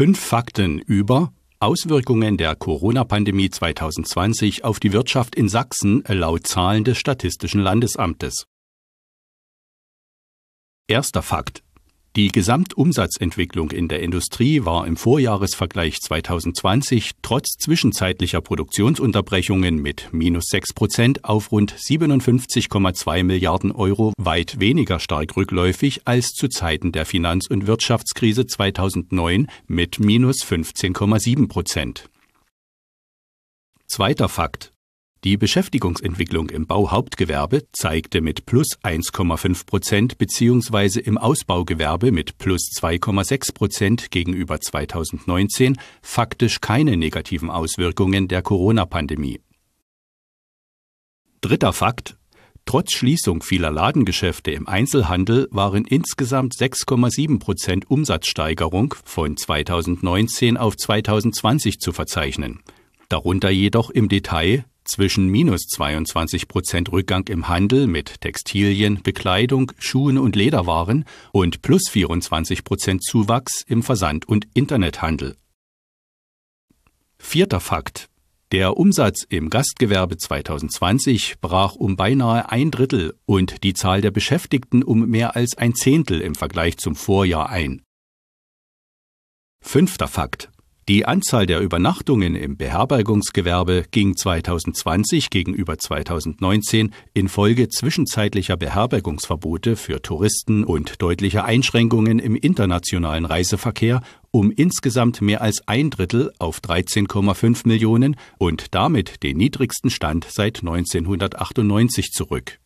fünf Fakten über Auswirkungen der Corona-Pandemie 2020 auf die Wirtschaft in Sachsen laut Zahlen des Statistischen Landesamtes. Erster Fakt die Gesamtumsatzentwicklung in der Industrie war im Vorjahresvergleich 2020 trotz zwischenzeitlicher Produktionsunterbrechungen mit minus 6 Prozent auf rund 57,2 Milliarden Euro weit weniger stark rückläufig als zu Zeiten der Finanz- und Wirtschaftskrise 2009 mit minus 15,7 Prozent. Zweiter Fakt. Die Beschäftigungsentwicklung im Bauhauptgewerbe zeigte mit plus 1,5 Prozent bzw. im Ausbaugewerbe mit plus 2,6 Prozent gegenüber 2019 faktisch keine negativen Auswirkungen der Corona-Pandemie. Dritter Fakt. Trotz Schließung vieler Ladengeschäfte im Einzelhandel waren insgesamt 6,7 Prozent Umsatzsteigerung von 2019 auf 2020 zu verzeichnen darunter jedoch im Detail zwischen minus 22 Prozent Rückgang im Handel mit Textilien, Bekleidung, Schuhen und Lederwaren und plus 24 Prozent Zuwachs im Versand- und Internethandel. Vierter Fakt. Der Umsatz im Gastgewerbe 2020 brach um beinahe ein Drittel und die Zahl der Beschäftigten um mehr als ein Zehntel im Vergleich zum Vorjahr ein. Fünfter Fakt. Die Anzahl der Übernachtungen im Beherbergungsgewerbe ging 2020 gegenüber 2019 infolge zwischenzeitlicher Beherbergungsverbote für Touristen und deutlicher Einschränkungen im internationalen Reiseverkehr um insgesamt mehr als ein Drittel auf 13,5 Millionen und damit den niedrigsten Stand seit 1998 zurück